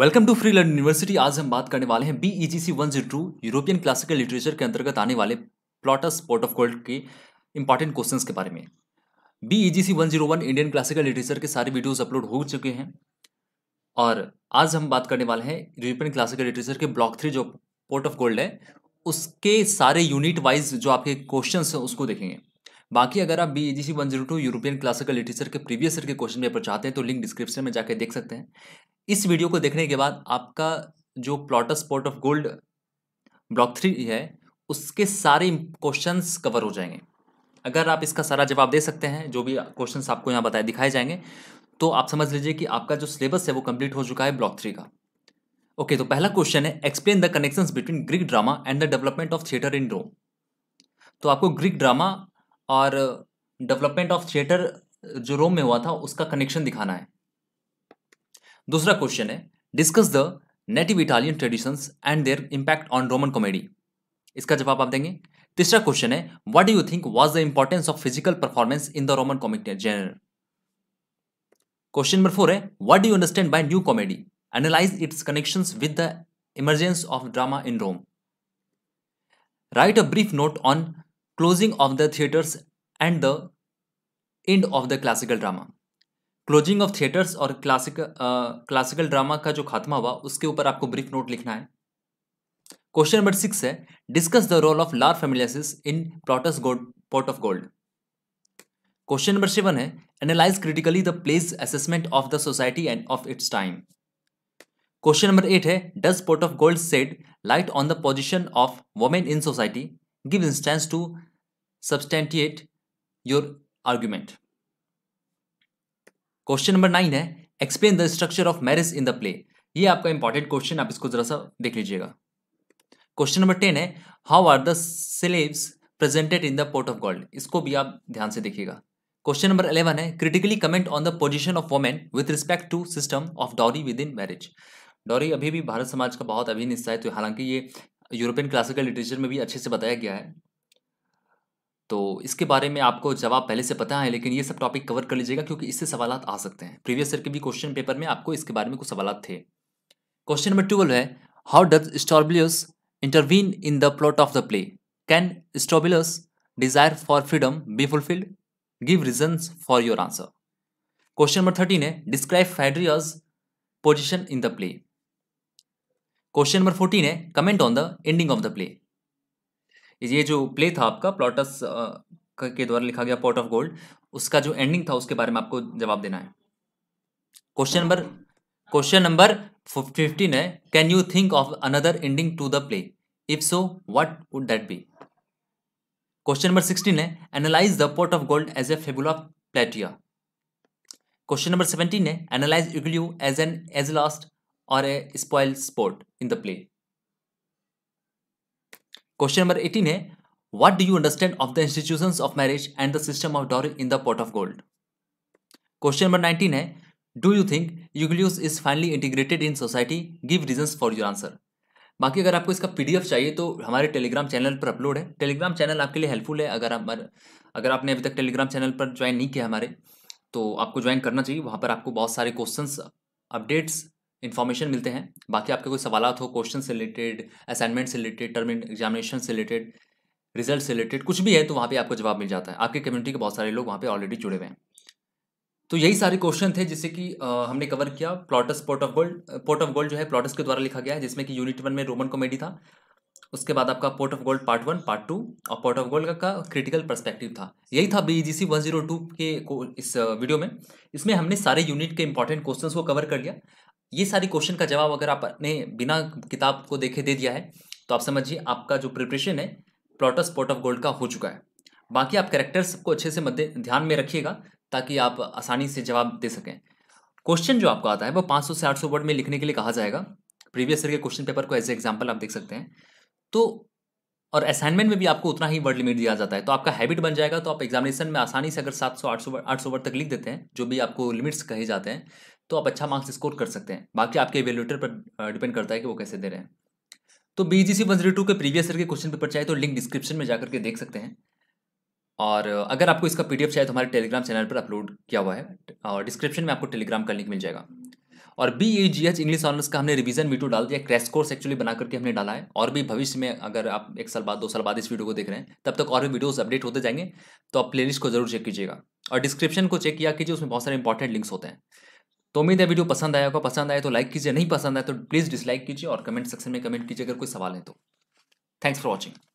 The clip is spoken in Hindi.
welcome to free learn university आज हम बात करने वाले हैं B E G C one zero two European classical literature के अंतर्गत आने वाले प्लॉटस पोर्ट ऑफ गोल्ड के इंपॉर्टेंट क्वेश्चन के बारे में B E G C one zero one Indian classical literature के सारे वीडियोज अपलोड हो चुके हैं और आज हम बात करने वाले हैं यूरोपियन क्लासिकल लिटरेचर के ब्लॉक थ्री जो पोर्ट ऑफ गोल्ड है उसके सारे यूनिट वाइज जो आपके क्वेश्चन हैं उसको देखेंगे बाकी अगर आप B E G C one zero two European classical literature के प्रीवियस ईयर के क्वेश्चन पेपर चाहते हैं तो लिंक डिस्क्रिप्शन में जाकर देख सकते हैं इस वीडियो को देखने के बाद आपका जो Plautus pot of gold block three है उसके सारे क्वेश्चंस कवर हो जाएंगे अगर आप इसका सारा जवाब दे सकते हैं जो भी क्वेश्चंस आपको यहाँ बताए दिखाए जाएंगे तो आप समझ लीजिए कि आपका जो सिलेबस है वो कंप्लीट हो चुका है ब्लॉक थ्री का ओके तो पहला क्वेश्चन है explain the connections between Greek drama and the development of theatre in Rome तो आपको ग्रीक ड्रामा और डेवलपमेंट ऑफ थिएटर जो रोम में हुआ था उसका कनेक्शन दिखाना है दूसरा क्वेश्चन है discuss the native Italian traditions and their impact on Roman comedy इसका जवाब आप देंगे तीसरा क्वेश्चन है what do you think was the importance of physical performance in the Roman comic genre question number four है what do you understand by new comedy analyse its connections with the emergence of drama in Rome write a brief note on closing of the theatres and the end of the classical drama closing of theatres और क्लासिक क्लासिकल ड्रामा का जो खात्मा हुआ उसके ऊपर आपको ब्रीफ नोट लिखना है क्वेश्चन नंबर सिक्स है discuss the role of lar families in plots gold port of gold question number seven है analyse critically the place assessment of the society and of its time question number eight है does port of gold shed light on the position of women in society give instance to substantiate your argument question number nine है explain the structure of marriage in the play ये आपका इंपॉर्टेंट क्वेश्चन आप इसको जरा सा देख लीजिएगा क्वेश्चन नंबर टेन है how are the slaves presented in the pot of gold इसको भी आप ध्यान से देखिएगा क्वेश्चन नंबर अलेवन है critically comment on the position of women with respect to system of dowry within marriage dowry अभी भी भारत समाज का बहुत अभिन्न हिस्सा है तो हालांकि ये यूरोपियन क्लासिकल लिटरेचर में भी अच्छे से बताया गया है तो इसके बारे में आपको जवाब पहले से पता है लेकिन ये सब टॉपिक कवर कर लीजिएगा क्योंकि इससे सवाल आ सकते हैं प्रीवियस ईयर के भी क्वेश्चन पेपर में आपको इसके बारे में कुछ सवाल थे क्वेश्चन नंबर ट्वेल्व है how does Strobilus intervene in the plot of the play can Strobilus desire for freedom be fulfilled give reason for your answer question number thirteen है describe Phaedria's position in the play question number fourteen है comment on the ending of the play ये जो प्ले था आपका प्लॉटस के द्वारा लिखा गया पॉट ऑफ गोल्ड उसका जो एंडिंग था उसके बारे में आपको जवाब देना है question number question number fifteen है can you think of another ending to the play if so what would that be question number sixteen है analyse the pot of gold as a of प्लेटिया क्वेश्चन नंबर सेवेंटीन है analyse you as an as last or a spoil sport in the play question number eighteen है what do you understand of the institution of marriage and the system of dowry in the pot of gold question number nineteen है do you think Euclio is finally integrated in society give reason for your answer बाकी अगर आपको इसका पीडीएफ चाहिए तो हमारे टेलीग्राम चैनल पर अपलोड है टेलीग्राम चैनल आपके लिए हेल्पफुल है अगर आप अगर आपने अभी तक टेलीग्राम चैनल पर ज्वाइन नहीं किया हमारे तो आपको ज्वाइन करना चाहिए वहाँ पर आपको बहुत सारे क्वेश्चन अपडेट्स इन्फॉर्मेशन मिलते हैं बाकी आपके कोई सवाल हो क्वेश्चन से रिलेटेड असाइनमेंट से रिलेटेड टर्म एग्जामिनेशन से रिलेटेड रिजल्ट से रिलेटेड कुछ भी है तो वहाँ पे आपको जवाब मिल जाता है आपके कम्युनिटी के बहुत सारे लोग वहाँ पे ऑलरेडी जुड़े हुए हैं तो यही सारे क्वेश्चन थे जिससे कि हमने कवर किया Plautus pot of gold port of gold जो है प्लॉटस के द्वारा लिखा गया है जिसमें कि यूनिट वन में रोमन कॉमेडी था उसके बाद आपका pot of gold part one part two और पोर्ट ऑफ गोल्ड का क्रिटिकल परस्पेक्टिव था यही था B G C one zero two के इस वीडियो में इसमें हमने सारे यूनिट के इंपॉर्टेंट क्वेश्चन को कवर कर लिया ये सारी क्वेश्चन का जवाब अगर आपने बिना किताब को देखे दे दिया है तो आप समझिए आपका जो प्रिपरेशन है प्लॉटस पॉट ऑफ गोल्ड का हो चुका है बाकी आप कैरेक्टर्स को अच्छे से मध्य ध्यान में रखिएगा ताकि आप आसानी से जवाब दे सकें क्वेश्चन जो आपको आता है वो 500 से 800 वर्ड में लिखने के लिए कहा जाएगा प्रीवियस ईयर के क्वेश्चन पेपर को एज ए एग्जाम्पल आप देख सकते हैं तो और असाइनमेंट में भी आपको उतना ही वर्ड लिमिट दिया जाता है तो आपका हैबिट बन जाएगा तो आप एग्जामिनेशन में आसानी से अगर सात सौ आठ सौ आठ सौ वर्ड तक लिख देते हैं जो भी आपको लिमिट्स कहे जाते हैं तो आप अच्छा मार्क्स स्कोर कर सकते हैं बाकी आपके एवेल्यूटर पर डिपेंड करता है कि वो कैसे दे रहे हैं तो B G C one zero two के प्रीवियस ईयर के क्वेश्चन पेपर चाहिए तो लिंक डिस्क्रिप्शन में जाकर के देख सकते हैं और अगर आपको इसका पीडीएफ चाहिए तो हमारे टेलीग्राम चैनल पर अपलोड किया हुआ है और डिस्क्रिप्शन में आपको टेलीग्राम का लिंक मिल जाएगा और B E G H English honours का हमने रिवीजन वीडियो डाल दिया क्रैश कोर्स एक्चुअली बना करके हमने डाला है और भी भविष्य में अगर आप एक साल बाद दो साल बाद इस वीडियो को देख रहे हैं तब तक और भी वीडियोस अपडेट होते जाएंगे तो आप प्लेलिस्ट को जरूर चेक कीजिएगा और डिस्क्रिप्शन को चेक किया कीजिए उसमें बहुत सारे इंपॉर्टेंट लिंक्स होते हैं तो उम्मीद है वीडियो पसंद आया होगा पसंद आए तो लाइक कीजिए नहीं पसंद आए तो प्लीज़ डिसलाइक कीजिए और कमेंट सेक्शन में कमेंट कीजिए अगर कोई सवाल है तो थैंक्स फॉर वॉचिंग